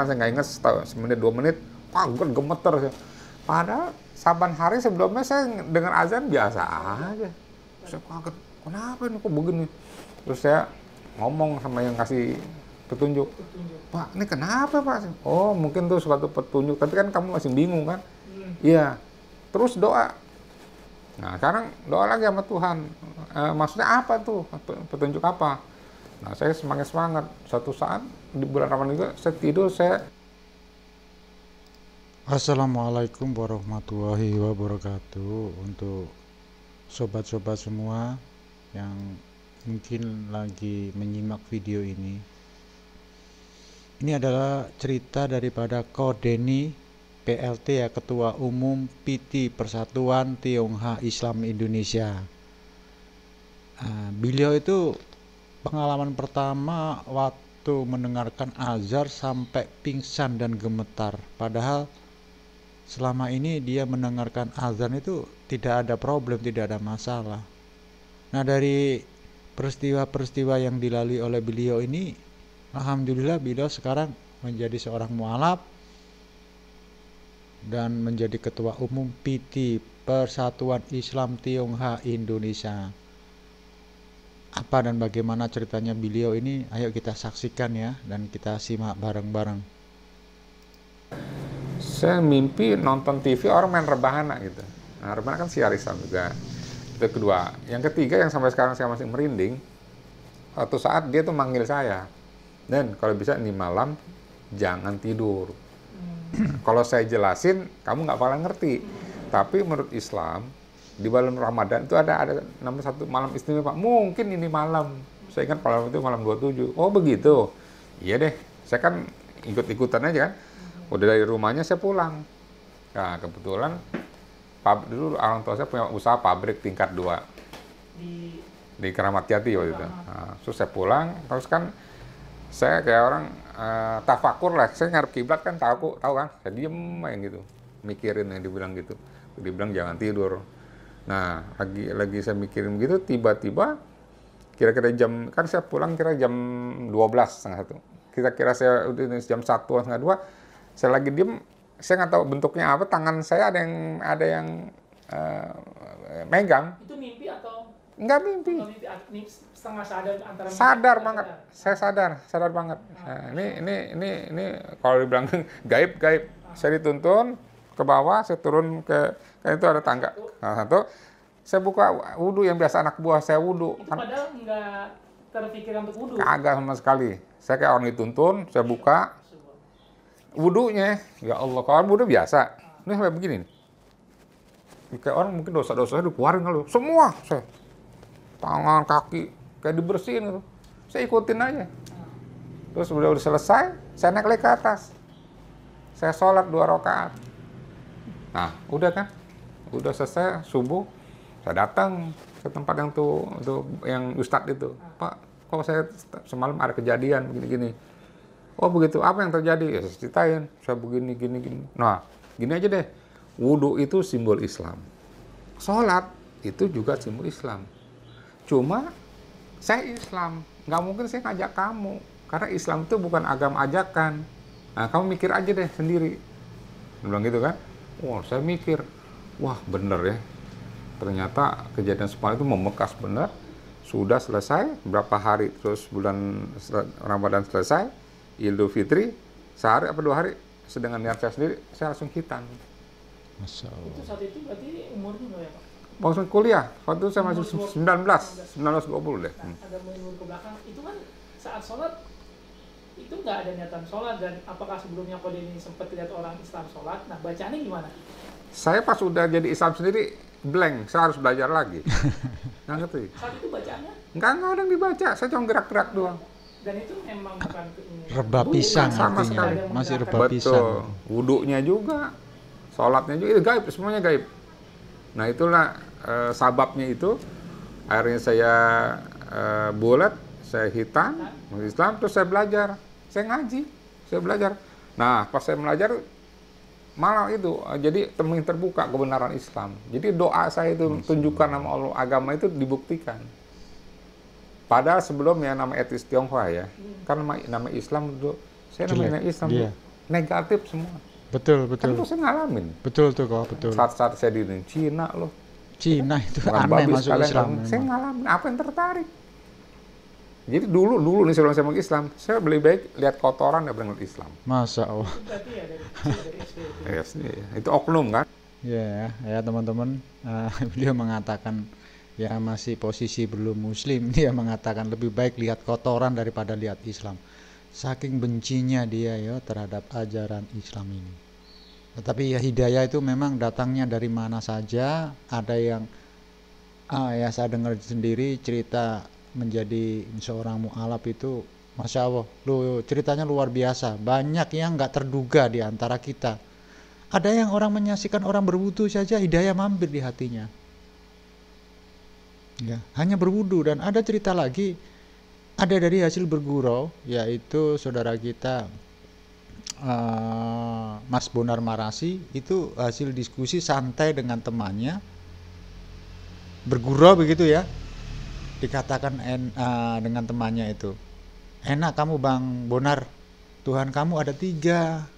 pingsan saya nggak ingat semenit dua menit kaget gemeter saya. padahal saban hari sebelumnya saya dengar azan biasa aja saya kaget kenapa ini kok begini terus saya ngomong sama yang kasih petunjuk pak ini kenapa pak oh mungkin tuh suatu petunjuk tapi kan kamu masih bingung kan iya hmm. terus doa nah sekarang doa lagi sama Tuhan e, maksudnya apa tuh petunjuk apa Nah, saya semangat-semangat. Satu saat di bulan Ramadan juga saya tidur, saya Assalamualaikum warahmatullahi wabarakatuh untuk sobat-sobat semua yang mungkin lagi menyimak video ini. Ini adalah cerita daripada Ko Deni PLT ya Ketua Umum PT Persatuan Tionghoa Islam Indonesia. Uh, beliau itu pengalaman pertama waktu mendengarkan azar sampai pingsan dan gemetar padahal selama ini dia mendengarkan azan itu tidak ada problem, tidak ada masalah. Nah, dari peristiwa-peristiwa yang dilalui oleh beliau ini, alhamdulillah beliau sekarang menjadi seorang mualaf dan menjadi ketua umum PT Persatuan Islam Tionghoa Indonesia apa dan bagaimana ceritanya beliau ini ayo kita saksikan ya dan kita simak bareng-bareng saya mimpi nonton TV orang main rebahan gitu nah rebana kan siarisan juga itu kedua yang ketiga yang sampai sekarang saya masih merinding suatu saat dia tuh manggil saya dan kalau bisa ini malam jangan tidur hmm. kalau saya jelasin kamu nggak paling ngerti tapi menurut Islam di malam Ramadan itu ada ada nama satu malam istimewa. Mungkin ini malam. Saya ingat malam itu malam 27. Oh, begitu. Iya deh. Saya kan ikut-ikutan aja kan. Udah dari rumahnya saya pulang. Nah, kebetulan pab, dulu orang tua saya punya usaha pabrik tingkat dua di, di Keramat Jati waktu itu. Nah, terus saya pulang, terus kan saya kayak orang uh, tafakur lah. Saya ngarep kiblat kan tahu tahu kan. Saya diem main gitu, mikirin yang dibilang gitu. Dibilang jangan tidur Nah, lagi lagi saya mikirin gitu, tiba-tiba kira-kira jam kan saya pulang kira jam 12 setengah satu. kira kira saya udah jam satu setengah dua, saya lagi diem, saya nggak tahu bentuknya apa, tangan saya ada yang ada yang uh, megang. Itu mimpi atau? Nggak mimpi. Atau mimpi, mimpi setengah sadar antara. Sadar banget, sadar. saya sadar, sadar banget. Nah, ini ini ini ini kalau dibilang gaib gaib, ah. saya dituntun ke bawah, saya turun ke Kan itu ada tangga. Nah, satu, saya buka wudhu yang biasa anak buah saya wudhu. Itu padahal nggak terpikir untuk wudhu. Kagak sama sekali. Saya kayak orang dituntun, saya buka wudhunya. Ya Allah, kalau wudhu biasa. Ini sampai begini nih. Kayak orang mungkin dosa-dosanya dosa dikeluarin kalau semua saya tangan kaki kayak dibersihin gitu. Saya ikutin aja. Terus udah, udah selesai, saya naik lagi ke atas. Saya sholat dua rakaat. Nah, udah kan? udah selesai subuh saya datang ke tempat yang tuh untuk yang ustad itu pak kok saya semalam ada kejadian begini-gini oh begitu apa yang terjadi ya saya ceritain saya begini gini gini nah gini aja deh wudhu itu simbol Islam sholat itu juga simbol Islam cuma saya Islam nggak mungkin saya ngajak kamu karena Islam itu bukan agama ajakan nah kamu mikir aja deh sendiri dia bilang gitu kan wah oh, saya mikir wah bener ya ternyata kejadian semalam itu memekas bener. sudah selesai berapa hari terus bulan Ramadan selesai Idul Fitri sehari apa dua hari sedangkan niat saya sendiri saya langsung hitan Masya Allah. itu saat itu berarti umurnya berapa ya Maksud kuliah, waktu itu saya masih 19, puluh deh. Nah, hmm. agak ke belakang, itu kan saat sholat itu nggak ada niatan sholat dan apakah sebelumnya kode ini sempat lihat orang Islam sholat, nah bacaannya gimana? Saya pas udah jadi Islam sendiri blank, saya harus belajar lagi. Nggak ngerti. Saat itu bacanya Nggak, nggak ada yang dibaca, saya cuma gerak-gerak doang. Dan itu memang bukan reba iya, pisang sama artinya. Sekali. Masih reba Betul. pisang. Wuduknya juga, sholatnya juga, itu gaib, semuanya gaib. Nah itulah e, sababnya itu, akhirnya saya e, bulat, saya hitam, Islam, terus saya belajar. Saya ngaji, saya belajar. Nah, pas saya belajar, malah itu eh, jadi temuin terbuka kebenaran Islam. Jadi doa saya itu tunjukkan nama Allah agama itu dibuktikan. Padahal sebelumnya nama etis Tionghoa ya, hmm. kan nama, nama Islam itu saya namanya Islam yeah. negatif semua. Betul kan betul. Kan itu saya ngalamin. Betul tuh kok betul. Saat-saat saya di Cina loh. Cina itu aneh masuk Islam. Saya ngalamin apa yang tertarik? Jadi dulu dulu nih sebelum saya mau Islam, saya lebih baik lihat kotoran daripada ngeliat Islam. Masa Allah. Oh. yes, ya, ya? iya, iya. itu oknum kan? Iya, ya, yeah, ya teman-teman, uh, beliau mengatakan ya masih posisi belum muslim, dia mengatakan lebih baik lihat kotoran daripada lihat Islam. Saking bencinya dia ya terhadap ajaran Islam ini. Tetapi ya hidayah itu memang datangnya dari mana saja, ada yang ah ya saya dengar sendiri cerita menjadi seorang mu'alaf itu Masya Allah, lu ceritanya luar biasa. Banyak yang nggak terduga di antara kita. Ada yang orang menyaksikan orang berwudu saja hidayah mampir di hatinya. Ya, hanya berwudu dan ada cerita lagi ada dari hasil bergurau yaitu saudara kita uh, Mas Bonar Marasi itu hasil diskusi santai dengan temannya bergurau begitu ya dikatakan en, uh, dengan temannya itu enak kamu bang Bonar Tuhan kamu ada tiga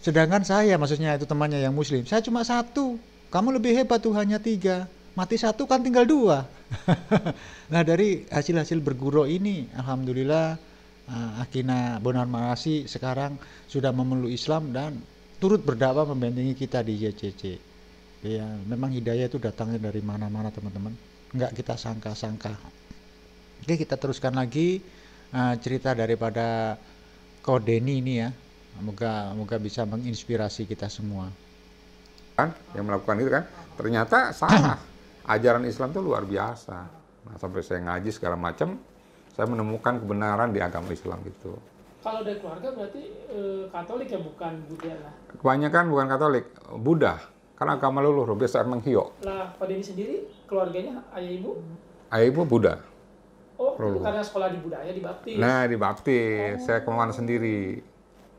sedangkan saya maksudnya itu temannya yang muslim saya cuma satu kamu lebih hebat Tuhannya tiga mati satu kan tinggal dua nah dari hasil-hasil berguru ini alhamdulillah uh, Akina Bonar Marasi sekarang sudah memeluk Islam dan turut berdakwah membentengi kita di JCC Iya, memang hidayah itu datangnya dari mana-mana teman-teman. Enggak kita sangka-sangka. Oke, kita teruskan lagi uh, cerita daripada Kodeni ini ya. Moga moga bisa menginspirasi kita semua. Kan yang melakukan itu kan ternyata salah. Ajaran Islam itu luar biasa. Nah, sampai saya ngaji segala macam, saya menemukan kebenaran di agama Islam gitu. Kalau dari keluarga berarti e, Katolik ya bukan Buddha lah. Kebanyakan bukan Katolik, Buddha. Karena agama leluhur, biasa menghio. Lah, Pak ini sendiri keluarganya ayah ibu? Ayah ibu Buddha. Oh, leluhur. karena sekolah di ya, Buddha di Baptis. Nah, di Oh. Saya kemauan sendiri.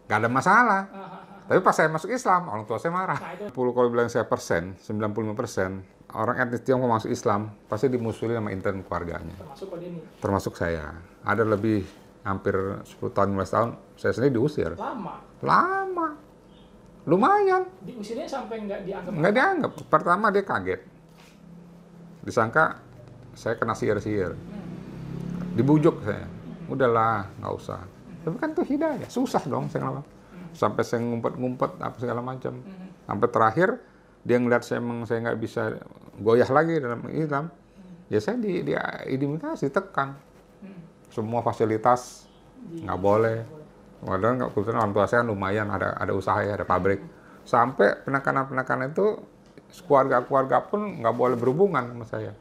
Gak ada masalah. Ah, ah, ah. Tapi pas saya masuk Islam, orang tua saya marah. Nah, 10 kalau bilang saya persen, 95 persen, orang etnis Tiongkok masuk Islam, pasti dimusuli sama intern keluarganya. Termasuk Pak Denny? Termasuk saya. Ada lebih hampir 10 tahun, 15 tahun, saya sendiri diusir. Lama? Lama. Lumayan. Diusirnya sampai nggak dianggap? Nggak dianggap. Pertama dia kaget. Disangka saya kena sihir-sihir. Hmm. Dibujuk saya. Udahlah, nggak usah. Tapi kan itu hidayah. Susah dong saya ngelawan. Hmm. Sampai saya ngumpet-ngumpet apa segala macam. Hmm. Sampai terakhir dia ngeliat saya emang saya nggak bisa goyah lagi dalam Islam. Ya saya di, di, di, di tekan. Semua fasilitas nggak boleh Padahal nggak kebetulan orang tua saya lumayan ada ada usaha ya, ada pabrik. Sampai penekanan-penekanan itu keluarga-keluarga pun nggak boleh berhubungan sama saya.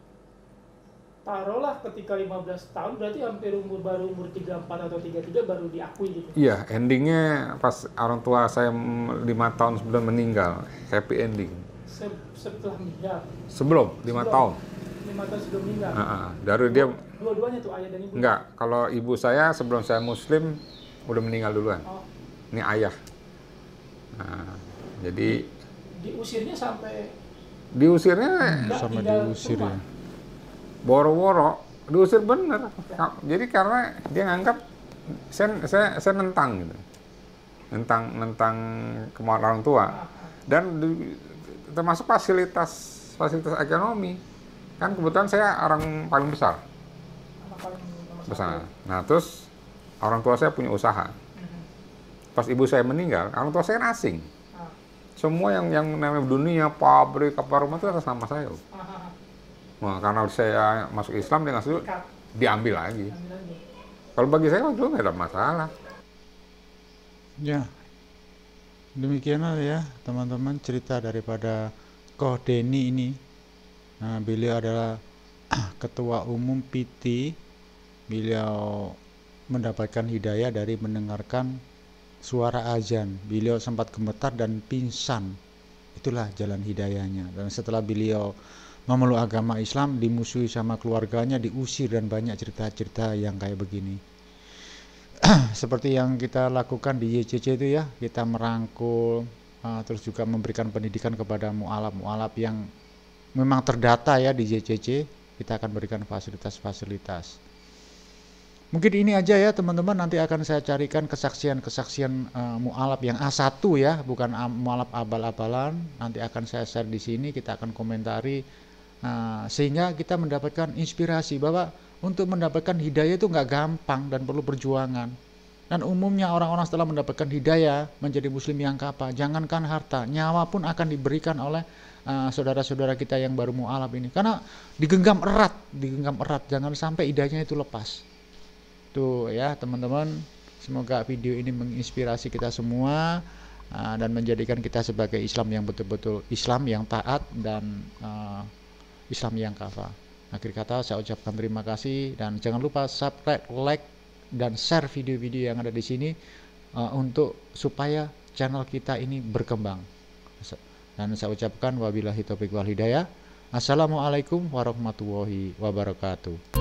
Taruhlah ketika 15 tahun berarti hampir umur baru umur 34 atau 33 baru diakui gitu. Iya, endingnya pas orang tua saya 5 tahun sebelum meninggal, happy ending. Se setelah meninggal. Sebelum 5 sebelum. tahun lima tahun sebelum meninggal. Uh, uh, dari dia dua-duanya tuh ayah dan ibu. Enggak, kalau ibu saya sebelum saya muslim udah meninggal duluan. Oh. Ini ayah. Nah, jadi diusirnya sampai diusirnya hmm, sama diusir ya. Boro-boro diusir bener. Ya. Jadi karena dia nganggap saya saya, saya nentang gitu. Nentang nentang kemauan orang tua. Ah, ah. Dan di, termasuk fasilitas fasilitas ekonomi. Kan kebetulan saya orang paling besar. Paling besar. Nah, terus Orang tua saya punya usaha. Mm-hmm. Pas ibu saya meninggal, orang tua saya asing. Oh. Semua yang yang namanya dunia, pabrik, apa rumah itu atas nama saya. Nah, karena saya masuk Islam dia ngasih diambil lagi. Kalau bagi saya itu nggak ada masalah. Ya, demikianlah ya teman-teman cerita daripada Koh Deni ini. Nah, beliau adalah ketua umum PT. Beliau mendapatkan hidayah dari mendengarkan suara azan. Beliau sempat gemetar dan pingsan. Itulah jalan hidayahnya. Dan setelah beliau memeluk agama Islam, dimusuhi sama keluarganya, diusir dan banyak cerita-cerita yang kayak begini. Seperti yang kita lakukan di YCC itu ya, kita merangkul eh, terus juga memberikan pendidikan kepada mualaf-mualaf yang memang terdata ya di JCC kita akan berikan fasilitas-fasilitas Mungkin ini aja ya teman-teman nanti akan saya carikan kesaksian-kesaksian uh, mualaf yang A1 ya, bukan mualaf abal-abalan. Nanti akan saya share di sini, kita akan komentari uh, sehingga kita mendapatkan inspirasi bahwa untuk mendapatkan hidayah itu nggak gampang dan perlu perjuangan. Dan umumnya orang-orang setelah mendapatkan hidayah menjadi muslim yang kapa, jangankan harta, nyawa pun akan diberikan oleh eh, saudara-saudara uh, kita yang baru mualaf ini. Karena digenggam erat, digenggam erat, jangan sampai hidayahnya itu lepas itu ya teman-teman semoga video ini menginspirasi kita semua uh, dan menjadikan kita sebagai Islam yang betul-betul Islam yang taat dan uh, Islam yang kafah akhir kata saya ucapkan terima kasih dan jangan lupa subscribe like dan share video-video yang ada di sini uh, untuk supaya channel kita ini berkembang dan saya ucapkan wabillahi taufiq wal hidayah Assalamualaikum warahmatullahi wabarakatuh.